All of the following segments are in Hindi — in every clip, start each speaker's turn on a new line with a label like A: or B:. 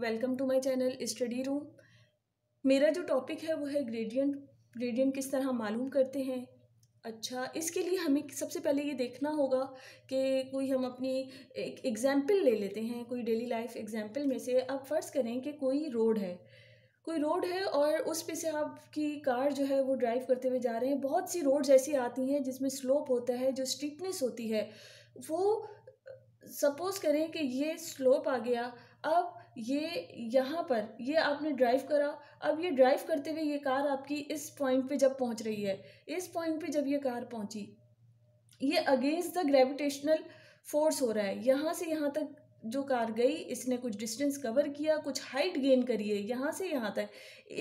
A: welcome to my channel study room मेरा जो टॉपिक है वो है ग्रेडियंट ग्रेडियंट किस तरह मालूम करते हैं अच्छा इसके लिए हमें सबसे पहले ये देखना होगा कि कोई हम अपनी एक एग्ज़ाम्पल ले लेते हैं कोई डेली लाइफ एग्ज़ाम्पल में से आप फ़र्ज़ करें कि कोई रोड है कोई रोड है और उस पे से आपकी कार जो है वो ड्राइव करते हुए जा रहे हैं बहुत सी रोड्स ऐसी आती हैं जिसमें स्लोप होता है जो स्टीपनेस होती है वो सपोज़ करें कि ये स्लोप आ गया अब ये यहाँ पर ये आपने ड्राइव करा अब ये ड्राइव करते हुए ये कार आपकी इस पॉइंट पे जब पहुँच रही है इस पॉइंट पे जब ये कार पहुँची ये अगेंस्ट द ग्रेविटेशनल फोर्स हो रहा है यहाँ से यहाँ तक जो कार गई इसने कुछ डिस्टेंस कवर किया कुछ हाइट गेन करी है यहाँ से यहाँ तक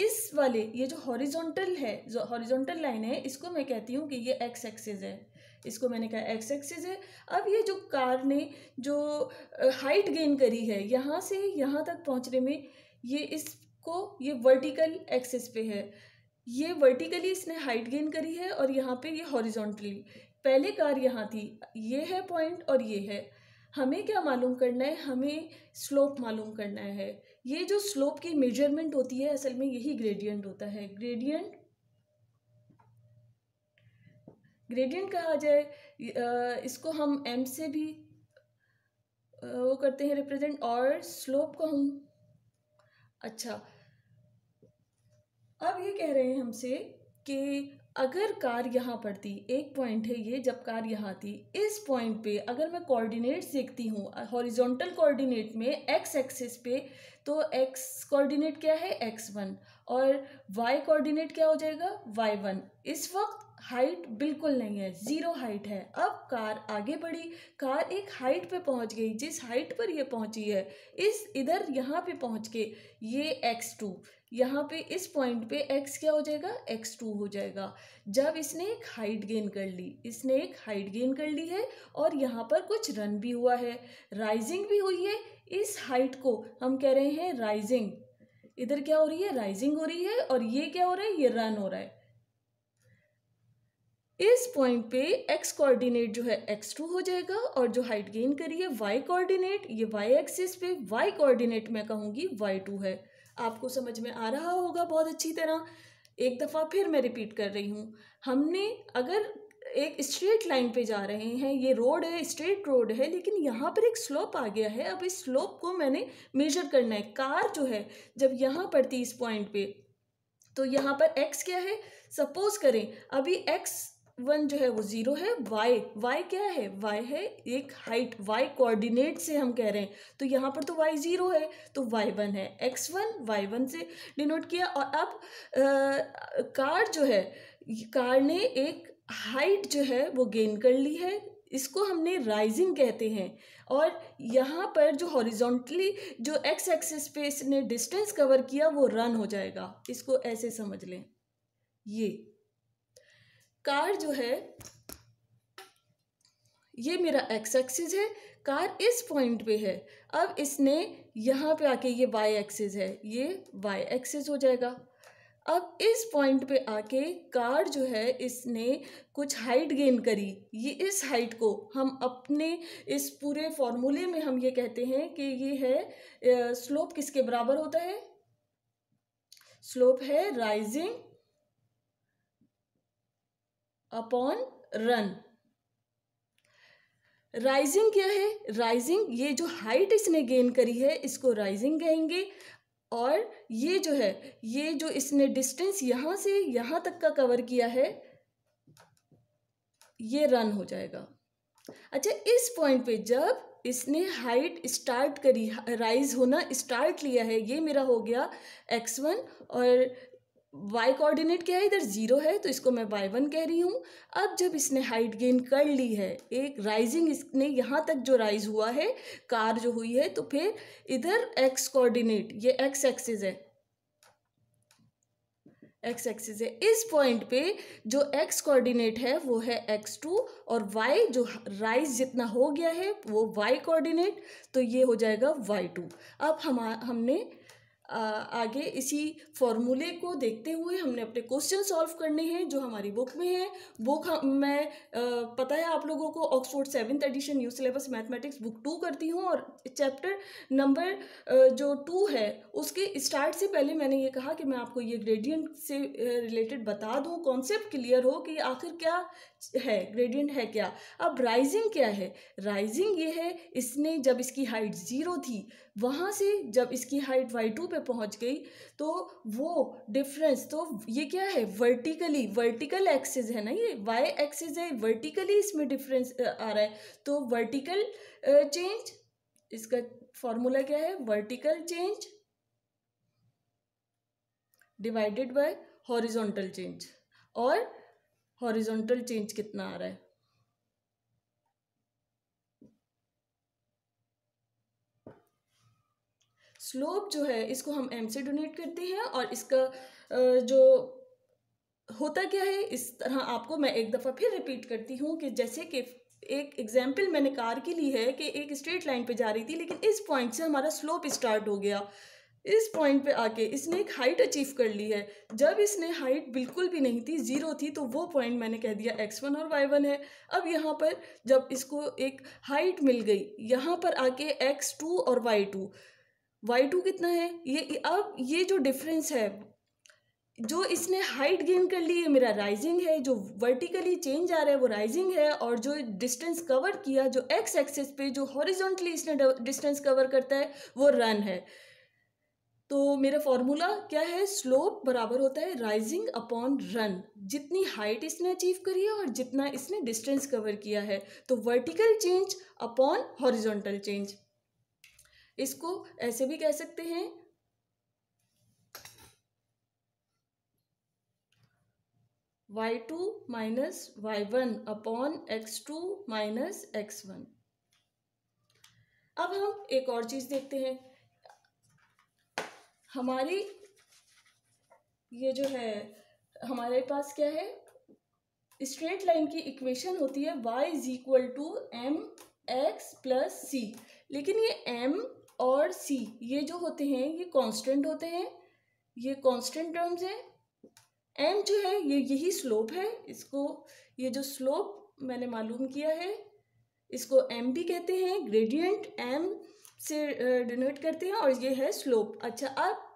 A: इस वाले ये जो हॉरिजॉन्टल है जो हॉरिजॉन्टल लाइन है इसको मैं कहती हूँ कि ये एक्स एक्सेस है इसको मैंने कहा एक्स एक्सिस है अब ये जो कार ने जो हाइट गेन करी है यहाँ से यहाँ तक पहुँचने में ये इसको ये वर्टिकल एक्सिस पे है ये वर्टिकली इसने हाइट गेन करी है और यहाँ पे ये हॉरिजॉन्टली पहले कार यहाँ थी ये है पॉइंट और ये है हमें क्या मालूम करना है हमें स्लोप मालूम करना है ये जो स्लोप की मेजरमेंट होती है असल में यही ग्रेडियंट होता है ग्रेडियंट ग्रेडियंट कहा जाए इसको हम एम से भी वो करते हैं रिप्रेजेंट और स्लोप को हम अच्छा अब ये कह रहे हैं हमसे कि अगर कार यहाँ पड़ती एक पॉइंट है ये जब कार यहाँ थी इस पॉइंट पे अगर मैं कोऑर्डिनेट्स देखती हूँ हॉरिजॉन्टल कोऑर्डिनेट में एक्स एक्सिस पे तो एक्स कोऑर्डिनेट क्या है एक्स वन और वाई कोऑर्डिनेट क्या हो जाएगा वाई वन इस वक्त हाइट बिल्कुल नहीं है ज़ीरो हाइट है अब कार आगे बढ़ी कार एक हाइट पे पहुंच गई जिस हाइट पर ये पहुंची है इस इधर यहाँ पे पहुंच के ये एक्स टू यहाँ पे इस पॉइंट पे x क्या हो जाएगा एक्स टू हो जाएगा जब इसने एक हाइट गेन कर ली इसने एक हाइट गेन कर ली है और यहाँ पर कुछ रन भी हुआ है राइजिंग भी हुई है इस हाइट को हम कह रहे हैं राइजिंग इधर क्या हो रही है राइजिंग हो रही है और ये क्या हो रहा है ये रन हो रहा है इस पॉइंट पे एक्स कोऑर्डिनेट जो है एक्स टू हो जाएगा और जो हाइट गेन करी है वाई कोऑर्डिनेट ये वाई एक्सिस पे वाई कोऑर्डिनेट मैं कहूँगी वाई टू है आपको समझ में आ रहा होगा बहुत अच्छी तरह एक दफ़ा फिर मैं रिपीट कर रही हूँ हमने अगर एक स्ट्रेट लाइन पे जा रहे हैं ये रोड है स्ट्रेट रोड है लेकिन यहाँ पर एक स्लोप आ गया है अब इस स्लोप को मैंने मेजर करना है कार जो है जब यहाँ पर थी इस पॉइंट पे तो यहाँ पर एक्स क्या है सपोज करें अभी एक्स वन जो है वो ज़ीरो है वाई वाई क्या है वाई है एक हाइट वाई कोऑर्डिनेट से हम कह रहे हैं तो यहाँ पर तो वाई ज़ीरो है तो वाई वन है एक्स वन वाई वन से डिनोट किया और अब कार जो है कार ने एक हाइट जो है वो गेन कर ली है इसको हमने राइजिंग कहते हैं और यहाँ पर जो हॉरिजॉन्टली जो एक्स एक्सेस पे इसने डिस्टेंस कवर किया वो रन हो जाएगा इसको ऐसे समझ लें ये कार जो है ये मेरा एक्स एक्सिस है कार इस पॉइंट पे है अब इसने यहाँ पे आके ये वाई एक्सिस है ये वाई एक्सिस हो जाएगा अब इस पॉइंट पे आके कार जो है इसने कुछ हाइट गेन करी ये इस हाइट को हम अपने इस पूरे फॉर्मूले में हम ये कहते हैं कि ये है स्लोप किसके बराबर होता है स्लोप है राइजिंग अपॉन रन राइजिंग क्या है राइजिंग ये जो हाइट इसने गेन करी है इसको राइजिंग कहेंगे और ये जो है ये जो इसने डिस्टेंस यहां से यहां तक का कवर किया है ये रन हो जाएगा अच्छा इस पॉइंट पे जब इसने हाइट स्टार्ट करी राइज होना स्टार्ट लिया है ये मेरा हो गया एक्स वन और वाई कोऑर्डिनेट क्या है इधर ज़ीरो है तो इसको मैं वाई वन कह रही हूँ अब जब इसने हाइट गेन कर ली है एक राइजिंग इसने यहाँ तक जो राइज हुआ है कार जो हुई है तो फिर इधर एक्स कोऑर्डिनेट ये एक्स एक्सिस है एक्स एक्सिस है इस पॉइंट पे जो एक्स कोऑर्डिनेट है वो है एक्स टू और वाई जो राइज जितना हो गया है वो वाई कोऑर्डिनेट तो ये हो जाएगा वाई टू अब हम हमने आगे इसी फॉर्मूले को देखते हुए हमने अपने क्वेश्चन सॉल्व करने हैं जो हमारी बुक में है बुक मैं पता है आप लोगों को Oxford seventh edition new syllabus mathematics book two करती हूँ और चैप्टर नंबर जो टू है उसके स्टार्ट से पहले मैंने ये कहा कि मैं आपको ये ग्रेडियंट से रिलेटेड बता दूँ कॉन्सेप्ट क्लियर हो कि आखिर क्या है ग्रेडियंट है क्या अब राइजिंग क्या है राइजिंग ये है इसने जब इसकी हाइट ज़ीरो थी वहाँ से जब इसकी हाइट वाई टू पर पहुँच गई तो वो डिफरेंस तो ये क्या है वर्टिकली वर्टिकल एक्सिस है ना ये वाई एक्सिस है वर्टिकली इसमें डिफरेंस आ रहा है तो वर्टिकल चेंज इसका फॉर्मूला क्या है vertical change divided by horizontal change और हॉरिजॉन्टल चेंज कितना आ रहा है स्लोप जो है इसको हम एम से डोनेट करते हैं और इसका जो होता क्या है इस तरह आपको मैं एक दफ़ा फिर रिपीट करती हूँ कि जैसे कि एक एग्जाम्पल मैंने कार की ली है कि एक स्ट्रेट लाइन पे जा रही थी लेकिन इस पॉइंट से हमारा स्लोप स्टार्ट हो गया इस पॉइंट पे आके इसने एक हाइट अचीव कर ली है जब इसने हाइट बिल्कुल भी नहीं थी ज़ीरो थी तो वो पॉइंट मैंने कह दिया एक्स वन और वाई वन है अब यहाँ पर जब इसको एक हाइट मिल गई यहाँ पर आके एक्स टू और वाई टू वाई टू कितना है ये अब ये जो डिफरेंस है जो इसने हाइट गेन कर ली है मेरा राइजिंग है जो वर्टिकली चेंज आ रहा है वो राइजिंग है और जो डिस्टेंस कवर किया जो एक्स एक्सेस पे जो हॉरिजॉन्टली इसने डिस्टेंस कवर करता है वो रन है तो मेरा फॉर्मूला क्या है स्लोप बराबर होता है राइजिंग अपॉन रन जितनी हाइट इसने अचीव करी है और जितना इसने डिस्टेंस कवर किया है तो vertical change upon horizontal change इसको ऐसे भी कह सकते हैं Y two minus Y one upon X two minus X one अब हम एक और चीज़ देखते हैं हमारी ये जो है हमारे पास क्या है स्ट्रेट लाइन की इक्वेशन होती है y is equal to M X plus C लेकिन ये m और c ये जो होते हैं ये कांस्टेंट होते हैं ये कांस्टेंट टर्म्स हैं m जो है ये यही स्लोप है इसको ये जो स्लोप मैंने मालूम किया है इसको m भी कहते हैं ग्रेडियंट m से डिनोट करते हैं और ये है स्लोप अच्छा अब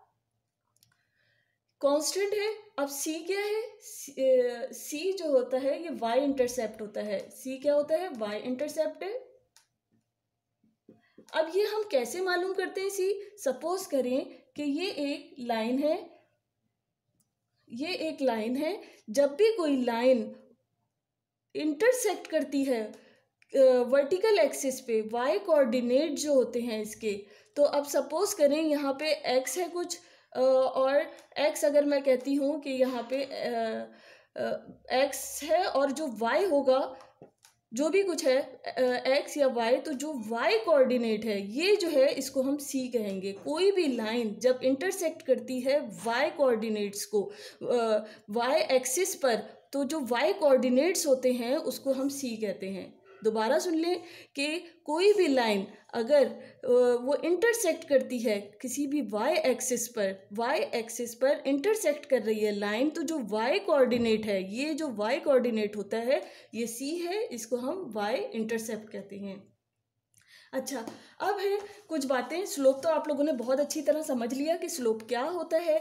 A: कांस्टेंट है अब सी क्या है सी जो होता है ये वाई इंटरसेप्ट होता है सी क्या होता है वाई इंटरसेप्ट है अब ये हम कैसे मालूम करते हैं सी सपोज करें कि ये एक लाइन है ये एक लाइन है जब भी कोई लाइन इंटरसेक्ट करती है वर्टिकल एक्सिस पे वाई कोऑर्डिनेट जो होते हैं इसके तो अब सपोज करें यहाँ पे एक्स है कुछ और एक्स अगर मैं कहती हूँ कि यहाँ पे एक्स है और जो वाई होगा जो भी कुछ है एक्स या वाई तो जो वाई कोऑर्डिनेट है ये जो है इसको हम सी कहेंगे कोई भी लाइन जब इंटरसेक्ट करती है वाई कोऑर्डिनेट्स को वाई एक्सिस पर तो जो वाई कोऑर्डिनेट्स होते हैं उसको हम सी कहते हैं दोबारा सुन लें कि कोई भी लाइन अगर वो इंटरसेक्ट करती है किसी भी वाई एक्सिस पर वाई एक्सिस पर इंटरसेक्ट कर रही है लाइन तो जो वाई कोऑर्डिनेट है ये जो वाई कोऑर्डिनेट होता है ये सी है इसको हम वाई इंटरसेप्ट कहते हैं अच्छा अब है कुछ बातें स्लोप तो आप लोगों ने बहुत अच्छी तरह समझ लिया कि स्लोप क्या होता है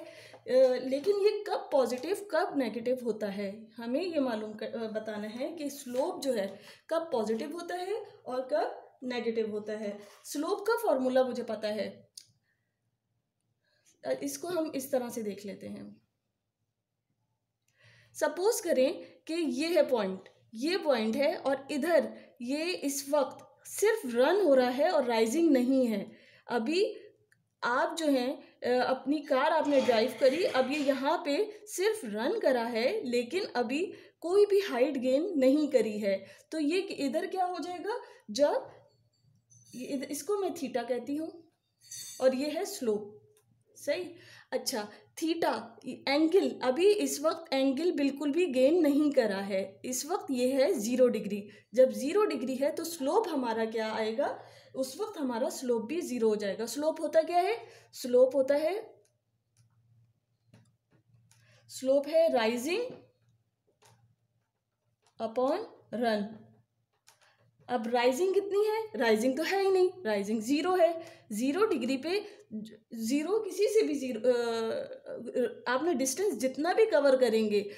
A: लेकिन ये कब पॉजिटिव कब नेगेटिव होता है हमें ये मालूम बताना है कि स्लोप जो है कब पॉजिटिव होता है और कब नेगेटिव होता है स्लोप का फॉर्मूला मुझे पता है इसको हम इस तरह से देख लेते हैं सपोज करें कि ये है पॉइंट ये पॉइंट है और इधर ये इस वक्त सिर्फ रन हो रहा है और राइजिंग नहीं है अभी आप जो हैं अपनी कार आपने ड्राइव करी अब ये यहाँ पे सिर्फ रन करा है लेकिन अभी कोई भी हाइट गेन नहीं करी है तो ये इधर क्या हो जाएगा जब इसको मैं थीटा कहती हूँ और ये है स्लोप सही अच्छा थीटा एंगल अभी इस वक्त एंगल बिल्कुल भी गेन नहीं करा है इस वक्त ये है ज़ीरो डिग्री जब ज़ीरो डिग्री है तो स्लोप हमारा क्या आएगा उस वक्त हमारा स्लोप भी ज़ीरो हो जाएगा स्लोप होता क्या है स्लोप होता है स्लोप है राइजिंग अपॉन रन अब राइजिंग कितनी है राइजिंग तो है ही नहीं राइजिंग ज़ीरो है ज़ीरो डिग्री पे ज़ीरो किसी से भी ज़ीरो आपने डिस्टेंस जितना भी कवर करेंगे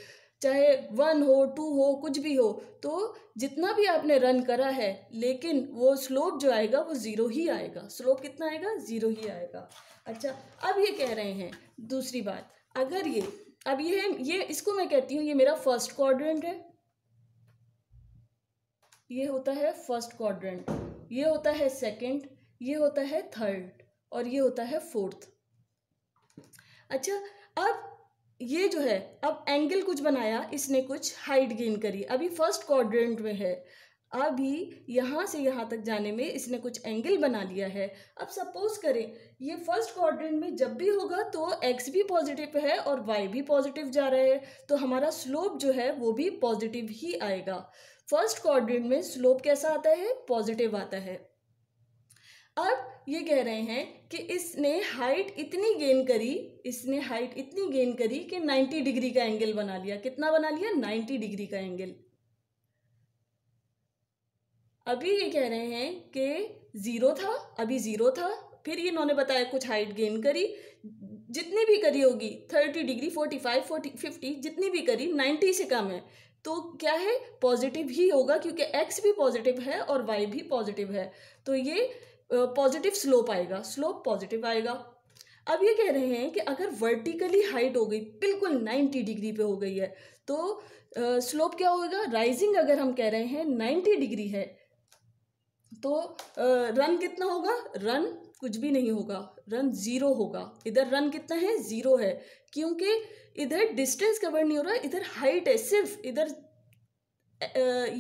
A: चाहे वन हो टू हो कुछ भी हो तो जितना भी आपने रन करा है लेकिन वो स्लोप जो आएगा वो ज़ीरो ही आएगा स्लोप कितना आएगा ज़ीरो ही आएगा अच्छा अब ये कह रहे हैं दूसरी बात अगर ये अब ये है ये इसको मैं कहती हूँ ये मेरा फर्स्ट क्वाड्रेंट है ये होता है फर्स्ट क्वाड्रेंट ये होता है सेकंड ये होता है थर्ड और ये होता है फोर्थ अच्छा अब ये जो है अब एंगल कुछ बनाया इसने कुछ हाइट गेन करी अभी फर्स्ट क्वाड्रेंट में है अभी यहाँ से यहाँ तक जाने में इसने कुछ एंगल बना लिया है अब सपोज करें ये फर्स्ट क्वाड्रेंट में जब भी होगा तो एक्स भी पॉजिटिव है और वाई भी पॉजिटिव जा रहा है तो हमारा स्लोप जो है वो भी पॉजिटिव ही आएगा फर्स्ट क्वाड्रेंट में स्लोप कैसा आता है पॉजिटिव आता है अब ये कह रहे हैं कि इसने हाइट इतनी गेन करी इसने हाइट इतनी गेन करी कि 90 डिग्री का एंगल बना लिया कितना बना लिया 90 डिग्री का एंगल अभी ये कह रहे हैं कि ज़ीरो था अभी ज़ीरो था फिर इन्होंने बताया कुछ हाइट गेन करी जितनी भी करी होगी thirty degree forty five forty fifty जितनी भी करी नाइन्टी से कम है तो क्या है पॉजिटिव ही होगा क्योंकि एक्स भी पॉजिटिव है और वाई भी पॉजिटिव है तो ये पॉजिटिव स्लोप आएगा स्लोप पॉजिटिव आएगा अब ये कह रहे हैं कि अगर वर्टिकली हाइट हो गई बिल्कुल 90 डिग्री पे हो गई है तो स्लोप क्या होगा राइजिंग अगर हम कह रहे हैं 90 डिग्री है तो रन कितना होगा रन कुछ भी नहीं होगा रन ज़ीरो होगा इधर रन कितना है ज़ीरो है क्योंकि इधर डिस्टेंस कवर नहीं हो रहा इधर हाइट है सिर्फ इधर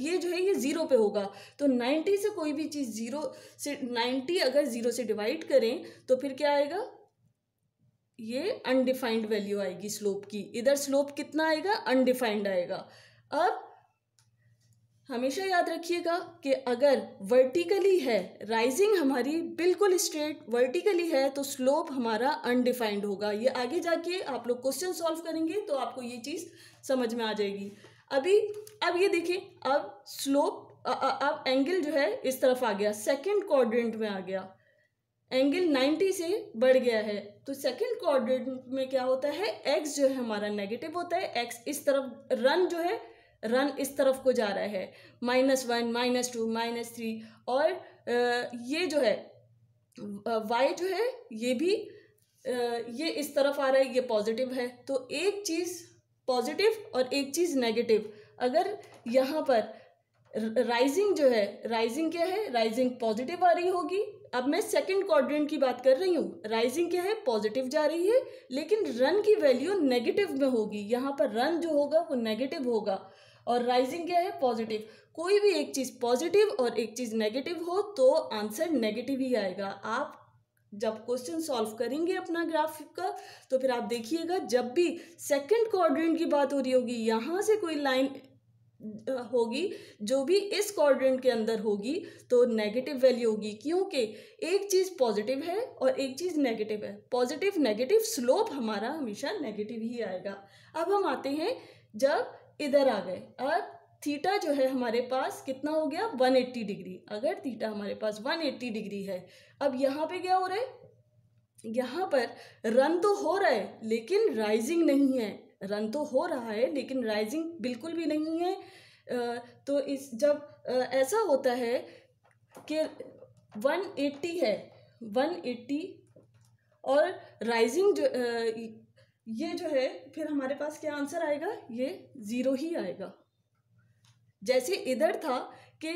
A: ये जो है ये ज़ीरो पे होगा तो नाइन्टी से कोई भी चीज़ ज़ीरो से नाइन्टी अगर ज़ीरो से डिवाइड करें तो फिर क्या आएगा ये अनडिफाइंड वैल्यू आएगी स्लोप की इधर स्लोप कितना आएगा अनडिफाइंड आएगा अब हमेशा याद रखिएगा कि अगर वर्टिकली है राइजिंग हमारी बिल्कुल स्ट्रेट वर्टिकली है तो स्लोप हमारा अनडिफाइंड होगा ये आगे जाके आप लोग क्वेश्चन सॉल्व करेंगे तो आपको ये चीज़ समझ में आ जाएगी अभी अब ये देखें अब स्लोप अब एंगल जो है इस तरफ आ गया सेकेंड क्वाड्रेंट में आ गया एंगल 90 से बढ़ गया है तो सेकंड क्वाड्रेंट में क्या होता है एक्स जो है हमारा नेगेटिव होता है एक्स इस तरफ रन जो है रन इस तरफ को जा रहा है minus one minus two minus three और ये जो है वाई जो है ये भी ये इस तरफ आ रहा है ये पॉजिटिव है तो एक चीज़ पॉजिटिव और एक चीज़ नेगेटिव अगर यहाँ पर राइजिंग जो है राइजिंग क्या है राइजिंग पॉजिटिव आ रही होगी अब मैं सेकंड क्वाड्रेंट की बात कर रही हूँ राइजिंग क्या है पॉजिटिव जा रही है लेकिन रन की वैल्यू नेगेटिव में होगी यहाँ पर रन जो होगा वो नेगेटिव होगा और राइजिंग क्या है पॉजिटिव कोई भी एक चीज़ पॉजिटिव और एक चीज़ नेगेटिव हो तो आंसर नेगेटिव ही आएगा आप जब क्वेश्चन सॉल्व करेंगे अपना ग्राफ का तो फिर आप देखिएगा जब भी सेकंड क्वाड्रेंट की बात हो रही होगी यहाँ से कोई लाइन होगी जो भी इस क्वाड्रेंट के अंदर होगी तो नेगेटिव वैल्यू होगी क्योंकि एक चीज़ पॉजिटिव है और एक चीज़ नेगेटिव है पॉजिटिव नेगेटिव स्लोप हमारा हमेशा नेगेटिव ही आएगा अब हम आते हैं जब इधर आ गए अब थीटा जो है हमारे पास कितना हो गया 180 डिग्री अगर थीटा हमारे पास 180 डिग्री है अब यहाँ पे क्या हो रहा है यहाँ पर रन तो हो रहा है लेकिन राइजिंग नहीं है रन तो हो रहा है लेकिन राइजिंग बिल्कुल भी नहीं है तो इस जब ऐसा होता है कि 180 है 180 और राइजिंग जो ये जो है फिर हमारे पास क्या आंसर आएगा ये ज़ीरो ही आएगा जैसे इधर था कि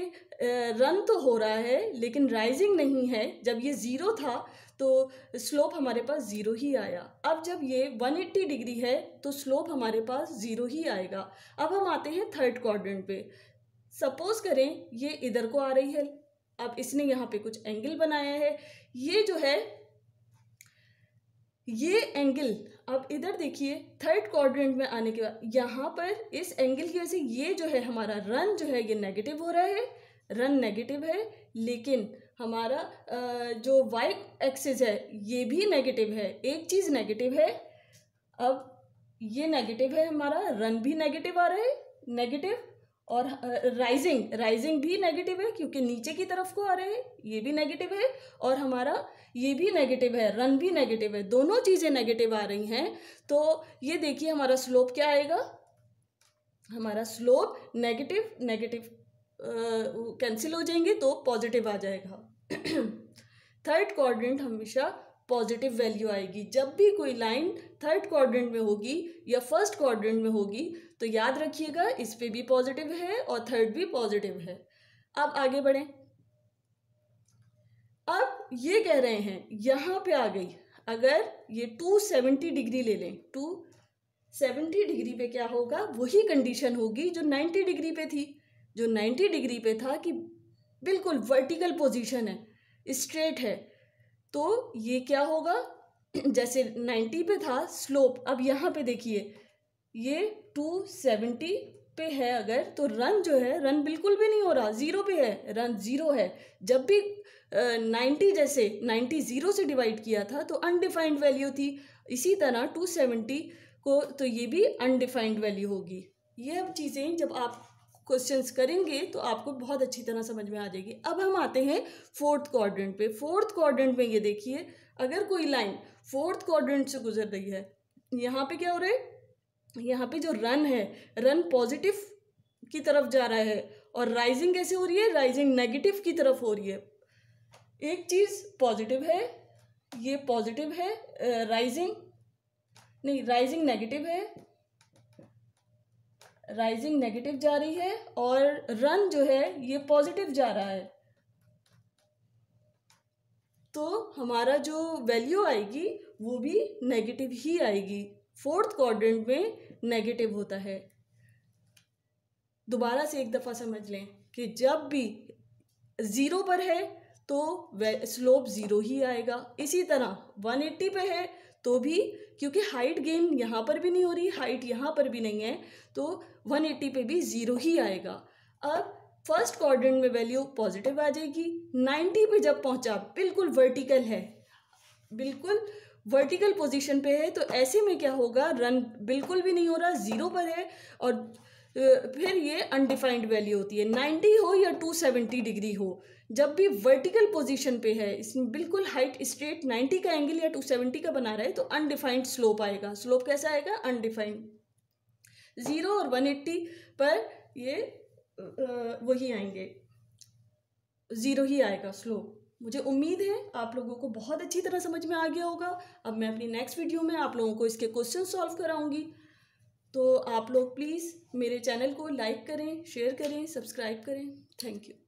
A: रन तो हो रहा है लेकिन राइजिंग नहीं है जब ये ज़ीरो था तो स्लोप हमारे पास ज़ीरो ही आया अब जब ये 180 डिग्री है तो स्लोप हमारे पास ज़ीरो ही आएगा अब हम आते हैं थर्ड क्वाड्रेंट पे सपोज़ करें ये इधर को आ रही है अब इसने यहाँ पे कुछ एंगल बनाया है ये जो है ये एंगल अब इधर देखिए थर्ड क्वाड्रेंट में आने के बाद यहाँ पर इस एंगल की वजह से ये जो है हमारा रन जो है ये नेगेटिव हो रहा है रन नेगेटिव है लेकिन हमारा जो वाई एक्सिस है ये भी नेगेटिव है एक चीज़ नेगेटिव है अब ये नेगेटिव है हमारा रन भी नेगेटिव आ रहा है नेगेटिव और राइजिंग राइजिंग भी नेगेटिव है क्योंकि नीचे की तरफ को आ रहे हैं ये भी नेगेटिव है और हमारा ये भी नेगेटिव है रन भी नेगेटिव है दोनों चीज़ें नेगेटिव आ रही हैं तो ये देखिए हमारा स्लोप क्या आएगा हमारा स्लोप नेगेटिव नेगेटिव कैंसिल हो जाएंगे तो पॉजिटिव आ जाएगा थर्ड क्वाड्रेंट हमेशा पॉजिटिव वैल्यू आएगी जब भी कोई लाइन थर्ड क्वाड्रेंट में होगी या फर्स्ट क्वाड्रेंट में होगी तो याद रखिएगा इस पर भी पॉजिटिव है और थर्ड भी पॉजिटिव है अब आगे बढ़ें अब ये कह रहे हैं यहाँ पे आ गई अगर ये टू सेवेंटी डिग्री ले लें टू सेवेंटी डिग्री पे क्या होगा वही कंडीशन होगी जो नाइन्टी डिग्री पे थी जो नाइन्टी डिग्री पे था कि बिल्कुल वर्टिकल पोजिशन है स्ट्रेट है तो ये क्या होगा जैसे नाइन्टी पे था स्लोप अब यहाँ पे देखिए ये टू सेवेंटी पे है अगर तो रन जो है रन बिल्कुल भी नहीं हो रहा ज़ीरो पे है रन ज़ीरो है जब भी नाइन्टी जैसे नाइन्टी ज़ीरो से डिवाइड किया था तो अनडिफाइंड वैल्यू थी इसी तरह टू सेवेंटी को तो ये भी अनडिफाइंड वैल्यू होगी ये अब चीज़ें जब आप क्वेश्चंस करेंगे तो आपको बहुत अच्छी तरह समझ में आ जाएगी अब हम आते हैं फोर्थ क्वाड्रेंट पे फोर्थ क्वाड्रेंट में ये देखिए अगर कोई लाइन फोर्थ क्वाड्रेंट से गुजर रही है यहाँ पे क्या हो रहा है यहाँ पे जो रन है रन पॉजिटिव की तरफ जा रहा है और राइजिंग कैसे हो रही है राइजिंग नेगेटिव की तरफ हो रही है एक चीज़ पॉजिटिव है ये पॉजिटिव है राइजिंग नहीं राइजिंग नेगेटिव है राइजिंग नेगेटिव जा रही है और रन जो है ये पॉजिटिव जा रहा है तो हमारा जो वैल्यू आएगी वो भी नेगेटिव ही आएगी फोर्थ क्वाड्रेंट में नेगेटिव होता है दोबारा से एक दफ़ा समझ लें कि जब भी ज़ीरो पर है तो स्लोप ज़ीरो ही आएगा इसी तरह 180 पे है तो भी क्योंकि हाइट गेन यहाँ पर भी नहीं हो रही हाइट यहाँ पर भी नहीं है तो 180 पे भी ज़ीरो ही आएगा अब फर्स्ट क्वाड्रेंट में वैल्यू पॉजिटिव आ जाएगी 90 पे जब पहुँचा बिल्कुल वर्टिकल है बिल्कुल वर्टिकल पोजीशन पे है तो ऐसे में क्या होगा रन बिल्कुल भी नहीं हो रहा ज़ीरो पर है और फिर ये अनडिफाइंड वैल्यू होती है नाइन्टी हो या टू सेवेंटी डिग्री हो जब भी वर्टिकल पोजीशन पे है इसमें बिल्कुल हाइट स्ट्रेट नाइन्टी का एंगल या टू सेवेंटी का बना रहा है तो अनडिफाइंड स्लोप आएगा स्लोप कैसा आएगा अनडिफाइंड ज़ीरो और वन एट्टी पर ये वही आएंगे ज़ीरो ही आएगा स्लोप मुझे उम्मीद है आप लोगों को बहुत अच्छी तरह समझ में आ गया होगा अब मैं अपनी नेक्स्ट वीडियो में आप लोगों को इसके क्वेश्चन सॉल्व कराऊंगी तो आप लोग प्लीज़ मेरे चैनल को लाइक करें शेयर करें सब्सक्राइब करें थैंक यू